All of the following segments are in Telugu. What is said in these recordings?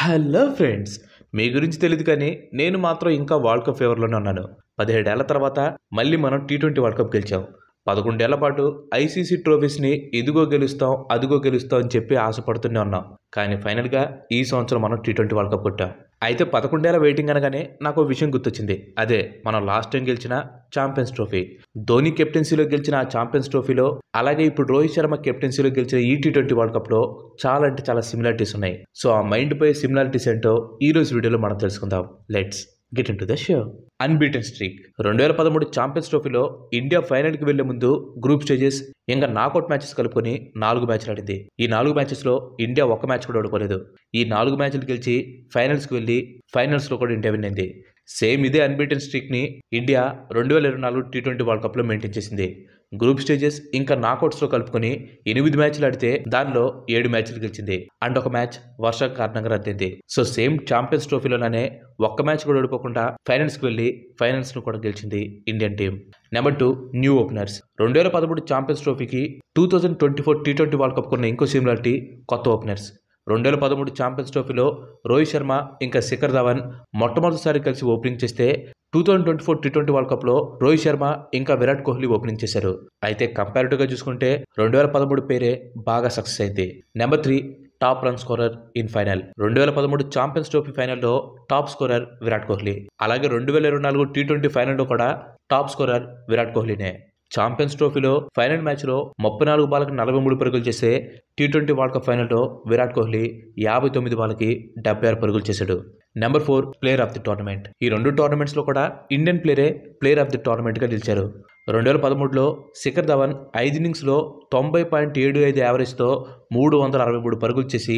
హలో ఫ్రెండ్స్ మీ గురించి తెలియదు కానీ నేను మాత్రం ఇంకా వరల్డ్ కప్ ఫేవర్లోనే ఉన్నాను పదిహేడేళ్ల తర్వాత మళ్ళీ మనం టీ ట్వంటీ వరల్డ్ కప్ గెలిచాం పదకొండేళ్ల పాటు ఐసీసీ ట్రోఫీస్ని ఇదిగో గెలుస్తాం అదిగో గెలుస్తాం అని చెప్పి ఆశపడుతూనే ఉన్నాం కానీ ఫైనల్గా ఈ సంవత్సరం మనం టీ ట్వంటీ వరల్డ్ కప్ కొట్టాం అయితే పదకొండేళ్ల వెయిటింగ్ అనగానే నాకు విషయం గుర్తొచ్చింది అదే మనం లాస్ట్ టైం గెలిచిన ఛాంపియన్స్ ట్రోఫీ ధోని కెప్టెన్సీలో గెలిచిన ఆ ఛాంపియన్స్ ట్రోఫీలో అలాగే ఇప్పుడు రోహిత్ శర్మ కెప్టెన్సీలో గెలిచిన ఈ టీ ట్వంటీ వరల్డ్ కప్లో చాలా అంటే చాలా సిమిలారిటీస్ ఉన్నాయి సో ఆ మైండ్ పై సిమిలారిటీస్ ఏంటో ఈరోజు వీడియోలో మనం తెలుసుకుందాం let's get into the show unbeaten streak రెండు వేల పదమూడు ఛాంపియన్స్ ట్రోఫీలో ఇండియా ఫైనల్కి వెళ్లే ముందు గ్రూప్ స్టేజెస్ ఇంకా నాకౌట్ మ్యాచెస్ కలుపుకొని నాలుగు మ్యాచ్లు ఆడింది ఈ నాలుగు మ్యాచెస్లో ఇండియా ఒక్క మ్యాచ్ కూడా ఆడుకోలేదు ఈ నాలుగు మ్యాచ్లు గెలిచి ఫైనల్స్కి వెళ్ళి ఫైనల్స్లో కూడా ఇండియా విన్ అయింది సేమ్ ఇదే అన్బీటెన్ స్ట్రిక్ని ఇండియా రెండు వేల ఇరవై నాలుగు టీ ట్వంటీ వరల్డ్ కప్లో మెయింటైన్ చేసింది గ్రూప్ స్టేజెస్ ఇంకా నాకౌట్స్లో కలుపుకొని ఎనిమిది మ్యాచ్లు ఆడితే దానిలో ఏడు మ్యాచ్లు గెలిచింది అండ్ ఒక మ్యాచ్ వర్ష కారణంగా రద్దయింది సో సేమ్ ఛాంపియన్స్ ట్రోఫీలోనే ఒక్క మ్యాచ్ కూడా ఓడిపోకుండా ఫైనల్స్కి వెళ్ళి ఫైనల్స్ను కూడా గెలిచింది Indian team number two new openers రెండు వేల పదమూడు ఛాంపియన్స్ ట్రోఫీకి two thousand twenty four T twenty world cup కొన్న ఇంకో సిమిలారిటీ కొత్త ఓపెనర్స్ రెండు వేల పదమూడు ఛాంపియన్స్ ట్రోఫీలో రోహిత్ శర్మ ఇంకా శిఖర్ ధవన్ మొట్టమొదటిసారి కలిసి ఓపెనింగ్ చేస్తే two thousand twenty four T twenty world కప్లో రోహిత్ శర్మ ఇంకా విరాట్ కోహ్లీ ఓపెనింగ్ చేశారు అయితే కంపారిటివ్గా చూసుకుంటే రెండు వేల పదమూడు పేరే బాగా సక్సెస్ అయింది number three top run scorer in final రెండు వేల పదమూడు ఛాంపియన్స్ ట్రోఫీ ఫైనల్లో టాప్ స్కోరర్ విరాట్ కోహ్లీ అలాగే రెండు వేల ఇరవై నాలుగు టీ ట్వంటీ ఫైనల్లో కూడా టాప్ స్కోరర్ విరాట్ కోహ్లీనే ఛాంపియన్స్ ట్రోఫీలో ఫైనల్ మ్యాచ్లో ముప్పై నాలుగు బాలకు నలభై మూడు పరుగులు చేసే టీ ట్వంటీ వరల్డ్ కప్ ఫైనల్లో విరాట్ కోహ్లీ యాభై తొమ్మిది బాలకి డెబ్బై ఆరు పరుగులు చేశాడు number four player of the tournament ఈ రెండు టోర్నమెంట్స్లో కూడా ఇండియన్ ప్లేయరే ప్లేయర్ ఆఫ్ ది టోర్నమెంట్గా నిలిచారు రెండు వేల పదమూడులో శిఖర్ ధవన్ ఐదు ఇన్నింగ్స్లో తొంభై పాయింట్ ఏడు ఐదు యావరేజ్తో మూడు వందల అరవై మూడు పరుగులు చేసి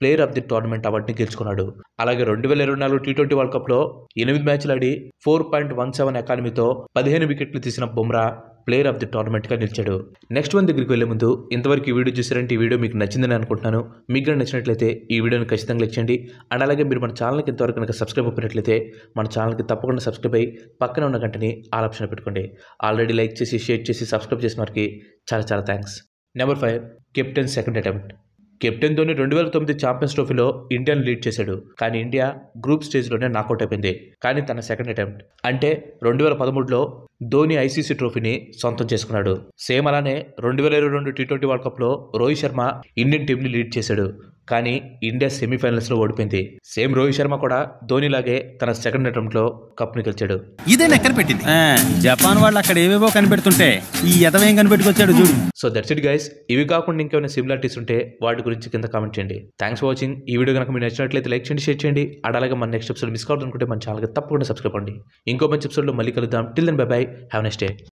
ప్లేయర్ ఆఫ్ ది టోర్నమెంట్ అవార్డుని గెలుచుకున్నాడు అలాగే రెండు వేల ఇరవై నాలుగు టీ ట్వంటీ వరల్డ్ కప్లో ఎనిమిది మ్యాచ్లు ఆడి ఫోర్ పాయింట్ వన్ సెవెన్ అకాడమీతో పదిహేను వికెట్లు తీసిన బుమ్రా ప్లేయర్ ఆఫ్ ది టోర్నమెంట్గా నిలిచాడు నెక్స్ట్ వన్ దగ్గరికి వెళ్ళే ముందు ఇంతవరకు ఈ వీడియో చూసారంటే ఈ వీడియో మీకు నచ్చిందని అనుకుంటున్నాను మీకు కూడా నచ్చినట్లయితే ఈ వీడియోని ఖచ్చితంగా ఇచ్చండి అండ్ అలాగే మీరు మన ఛానల్కి ఇంతవరకు కనుక సబ్స్క్రైబ్ అయినట్లయితే మన ఛానల్కి తప్పకుండా సబ్స్క్రైబ్ అయ్యి పక్కన ఉన్న గంటని ఆల్ ఆప్షన్ పెట్టుకోండి ఆల్రెడీ లైక్ చేసి షేర్ చేసి సబ్స్క్రైబ్ చేసిన వారికి చాలా చాలా thanks number five captain second attempt captain Dhoni రెండు వేల తొమ్మిది ఛాంపియన్స్ ట్రోఫీలో ఇండియాను లీడ్ చేశాడు కానీ ఇండియా గ్రూప్ స్టేజ్లోనే నాకౌట్ అయిపోయింది కానీ తన సెకండ్ అటెంప్ట్ అంటే రెండు వేల పదమూడులో ధోని ఐసీసీ ట్రోఫీని సొంతం చేసుకున్నాడు సేమ్ అలానే రెండు వేల ఇరవై రెండు టీ ట్వంటీ వరల్డ్ కప్లో రోహిత్ శర్మ ఇండియన్ టీంని లీడ్ చేశాడు కానీ ఇండియా లో ఓడిపోయింది సేమ్ రోహిత్ శర్మ కూడా ధోని లాగే తన సెకండ్ కప్ ని గెలిచాడు ఇదే నెక్కన పెట్టింది జపాన్ వాళ్ళు అక్కడ ఏవేవో కనిపెడుతుంటే ఈ ఎదవేం కనిపెట్టుకొచ్చాడు చూడు సో దట్స్ ఇట్ గైస్ ఇవి కాకుండా ఇంకేమైనా సిమిలారిటీస్ ఉంటే వాటి గురించి కింద కామెంట్ చేయండి థ్యాంక్స్ ఫర్ వాచింగ్ ఈ వీడియో కనుక మీరు నచ్చినట్లయితే లైక్ చేయండి షేర్ చేయండి అలాగే మన నెక్స్ట్ ఎపిసోడ్ మిస్ కావాలనుకుంటే మన ఛానల్కి తప్పకుండా సబ్స్క్రైబ్ అండి ఇంకో మంచి లో మళ్ళీ కలుద్దాం till then bye bye have next day